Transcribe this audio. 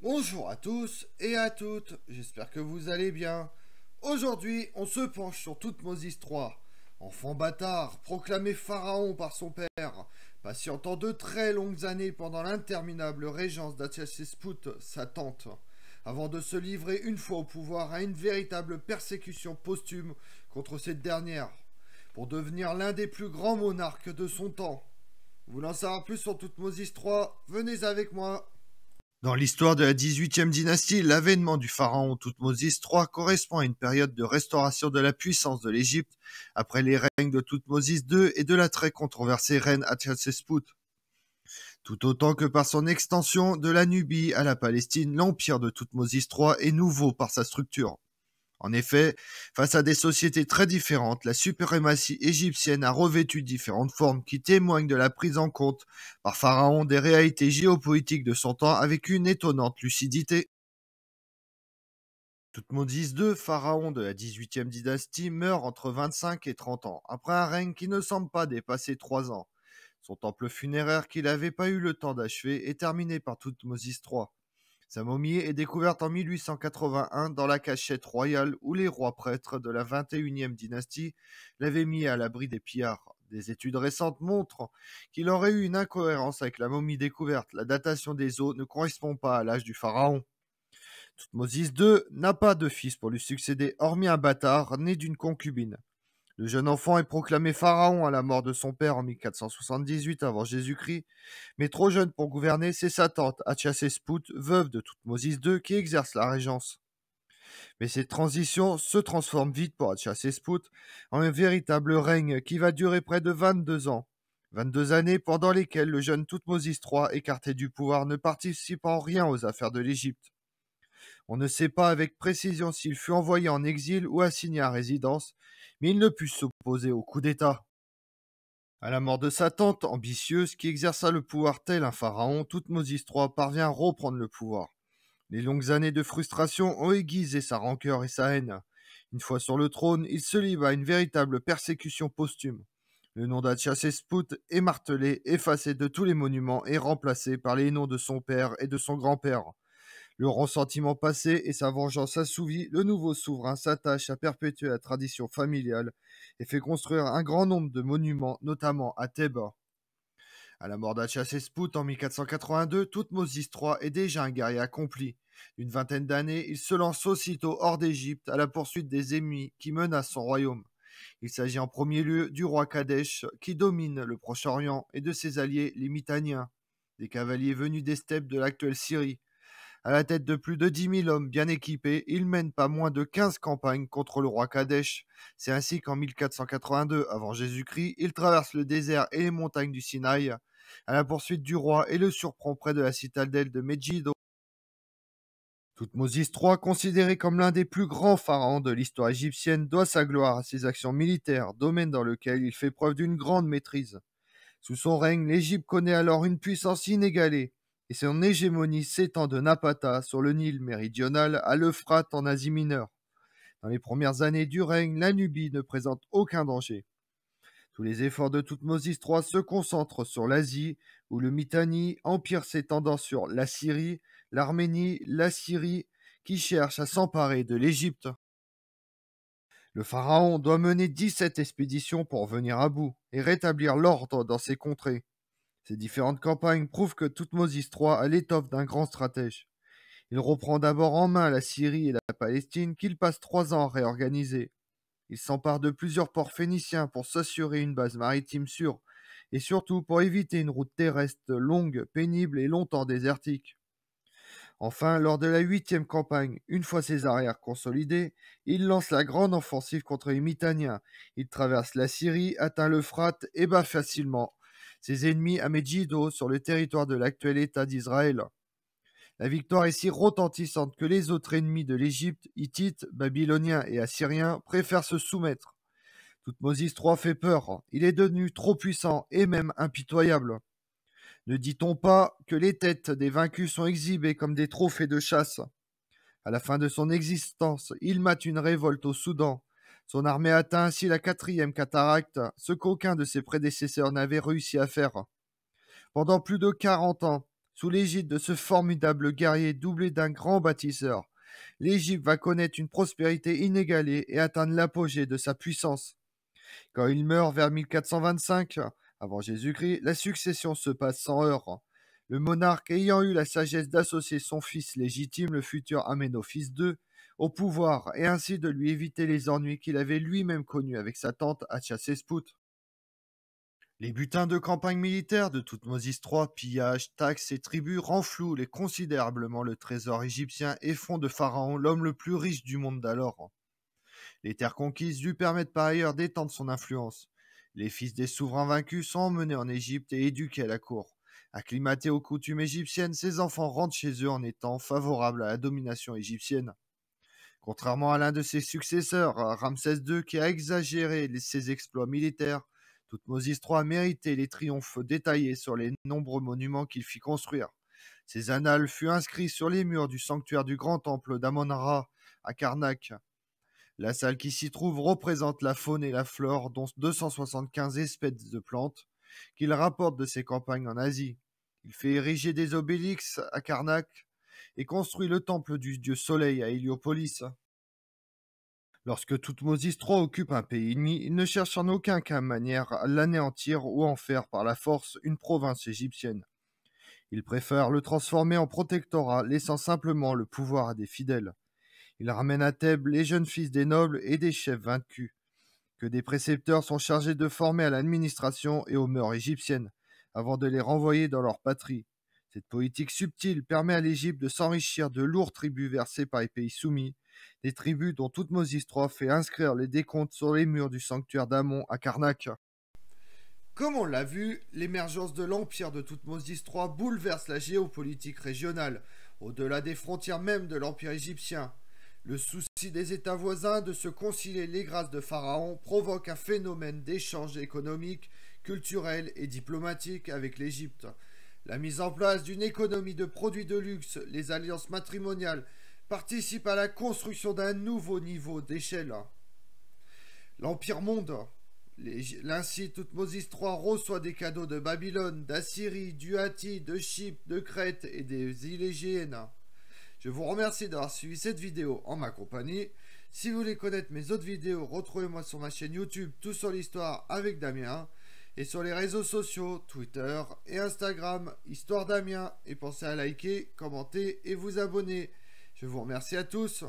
Bonjour à tous et à toutes, j'espère que vous allez bien. Aujourd'hui, on se penche sur Toutmosis III. Enfant bâtard, proclamé pharaon par son père, patientant de très longues années pendant l'interminable régence Spout, sa tante, avant de se livrer une fois au pouvoir à une véritable persécution posthume contre cette dernière, pour devenir l'un des plus grands monarques de son temps. Vous voulez en savoir plus sur Toutmosis III, venez avec moi dans l'histoire de la 18e dynastie, l'avènement du pharaon Toutmosis III correspond à une période de restauration de la puissance de l'Égypte après les règnes de Toutmosis II et de la très controversée reine Hatshepsut. Tout autant que par son extension de la Nubie à la Palestine, l'empire de Toutmosis III est nouveau par sa structure. En effet, face à des sociétés très différentes, la suprématie égyptienne a revêtu différentes formes qui témoignent de la prise en compte par Pharaon des réalités géopolitiques de son temps avec une étonnante lucidité. Toutmosis II, pharaon de la 18e dynastie, meurt entre 25 et 30 ans, après un règne qui ne semble pas dépasser 3 ans. Son temple funéraire qu'il n'avait pas eu le temps d'achever est terminé par Toutmosis III. Sa momie est découverte en 1881 dans la cachette royale où les rois prêtres de la 21e dynastie l'avaient mis à l'abri des pillards. Des études récentes montrent qu'il aurait eu une incohérence avec la momie découverte. La datation des os ne correspond pas à l'âge du pharaon. Tutmosis II n'a pas de fils pour lui succéder, hormis un bâtard né d'une concubine. Le jeune enfant est proclamé pharaon à la mort de son père en 1478 avant Jésus-Christ, mais trop jeune pour gouverner, c'est sa tante, Hatshepsut, veuve de Thoutmosis II, qui exerce la régence. Mais cette transition se transforme vite pour Hatshepsut en un véritable règne qui va durer près de 22 ans. 22 années pendant lesquelles le jeune Thoutmosis III, écarté du pouvoir, ne participe en rien aux affaires de l'Égypte. On ne sait pas avec précision s'il fut envoyé en exil ou assigné à résidence, mais il ne put s'opposer au coup d'État. À la mort de sa tante, ambitieuse, qui exerça le pouvoir tel un pharaon, Toutmosis III parvient à reprendre le pouvoir. Les longues années de frustration ont aiguisé sa rancœur et sa haine. Une fois sur le trône, il se livre à une véritable persécution posthume. Le nom d'Hatshepsut est martelé, effacé de tous les monuments et remplacé par les noms de son père et de son grand-père. Le ressentiment passé et sa vengeance assouvie, le nouveau souverain s'attache à perpétuer la tradition familiale et fait construire un grand nombre de monuments, notamment à Théba. À la mort et en 1482, Toutmosis III est déjà un guerrier accompli. D'une vingtaine d'années, il se lance aussitôt hors d'Égypte à la poursuite des ennemis qui menacent son royaume. Il s'agit en premier lieu du roi Kadesh qui domine le Proche-Orient et de ses alliés les Mitaniens, des cavaliers venus des steppes de l'actuelle Syrie. À la tête de plus de 10 000 hommes bien équipés, il mène pas moins de 15 campagnes contre le roi Kadesh. C'est ainsi qu'en 1482 avant Jésus-Christ, il traverse le désert et les montagnes du Sinaï à la poursuite du roi et le surprend près de la citadelle de Megiddo. Toutmosis III, considéré comme l'un des plus grands pharaons de l'histoire égyptienne, doit sa gloire à ses actions militaires, domaine dans lequel il fait preuve d'une grande maîtrise. Sous son règne, l'Égypte connaît alors une puissance inégalée et son hégémonie s'étend de Napata sur le Nil méridional à l'Euphrate en Asie mineure. Dans les premières années du règne, la Nubie ne présente aucun danger. Tous les efforts de Thoutmosis III se concentrent sur l'Asie, où le Mitanni empire s’étendant sur la Syrie, l'Arménie, la Syrie, qui cherche à s'emparer de l'Égypte. Le pharaon doit mener 17 expéditions pour venir à bout et rétablir l'ordre dans ces contrées. Ces différentes campagnes prouvent que Toutmosis III a l'étoffe d'un grand stratège. Il reprend d'abord en main la Syrie et la Palestine qu'il passe trois ans à réorganiser. Il s'empare de plusieurs ports phéniciens pour s'assurer une base maritime sûre et surtout pour éviter une route terrestre longue, pénible et longtemps désertique. Enfin, lors de la huitième campagne, une fois ses arrières consolidées, il lance la grande offensive contre les Mitaniens. Il traverse la Syrie, atteint l'Euphrate et bat facilement ses ennemis à Medjido, sur le territoire de l'actuel État d'Israël. La victoire est si retentissante que les autres ennemis de l'Égypte, Hittites, Babyloniens et Assyriens, préfèrent se soumettre. Moses III fait peur, il est devenu trop puissant et même impitoyable. Ne dit-on pas que les têtes des vaincus sont exhibées comme des trophées de chasse à la fin de son existence, il mate une révolte au Soudan. Son armée atteint ainsi la quatrième cataracte, ce qu'aucun de ses prédécesseurs n'avait réussi à faire. Pendant plus de quarante ans, sous l'égide de ce formidable guerrier doublé d'un grand bâtisseur, l'Égypte va connaître une prospérité inégalée et atteindre l'apogée de sa puissance. Quand il meurt vers 1425, avant Jésus-Christ, la succession se passe sans heurts. Le monarque ayant eu la sagesse d'associer son fils légitime, le futur Amenophis II, au pouvoir et ainsi de lui éviter les ennuis qu'il avait lui-même connus avec sa tante Spout. Les butins de campagne militaire de nos III, pillages, taxes et tribus renflouent considérablement le trésor égyptien et font de Pharaon l'homme le plus riche du monde d'alors. Les terres conquises lui permettent par ailleurs d'étendre son influence. Les fils des souverains vaincus sont emmenés en Égypte et éduqués à la cour. Acclimatés aux coutumes égyptiennes, ses enfants rentrent chez eux en étant favorables à la domination égyptienne. Contrairement à l'un de ses successeurs, Ramsès II, qui a exagéré ses exploits militaires, Toutmosis III a mérité les triomphes détaillés sur les nombreux monuments qu'il fit construire. Ses annales furent inscrites sur les murs du sanctuaire du grand temple damon à Karnak. La salle qui s'y trouve représente la faune et la flore, dont 275 espèces de plantes, qu'il rapporte de ses campagnes en Asie. Il fait ériger des obélix à Karnak et construit le temple du dieu soleil à Héliopolis. Lorsque Toutmosis III occupe un pays ennemi, il ne cherche en aucun cas manière à l'anéantir ou en faire par la force une province égyptienne. Il préfère le transformer en protectorat, laissant simplement le pouvoir à des fidèles. Il ramène à Thèbes les jeunes fils des nobles et des chefs vaincus que des précepteurs sont chargés de former à l'administration et aux mœurs égyptiennes, avant de les renvoyer dans leur patrie. Cette politique subtile permet à l'Égypte de s'enrichir de lourds tribus versés par les pays soumis, des tribus dont Toutmosis III fait inscrire les décomptes sur les murs du sanctuaire d'Amon à Karnak. Comme on l'a vu, l'émergence de l'empire de Toutmosis III bouleverse la géopolitique régionale, au-delà des frontières même de l'empire égyptien. Le souci des États voisins de se concilier les grâces de Pharaon provoque un phénomène d'échange économique, culturel et diplomatique avec l'Égypte. La mise en place d'une économie de produits de luxe, les alliances matrimoniales, participent à la construction d'un nouveau niveau d'échelle. L'Empire monde. Ainsi, Toutmosis III reçoit des cadeaux de Babylone, d'Assyrie, du Hatti, de Chypre, de Crète et des îles Égéennes. Je vous remercie d'avoir suivi cette vidéo en ma compagnie. Si vous voulez connaître mes autres vidéos, retrouvez-moi sur ma chaîne YouTube Tout sur l'Histoire avec Damien et sur les réseaux sociaux Twitter et Instagram Histoire Damien. Et pensez à liker, commenter et vous abonner. Je vous remercie à tous.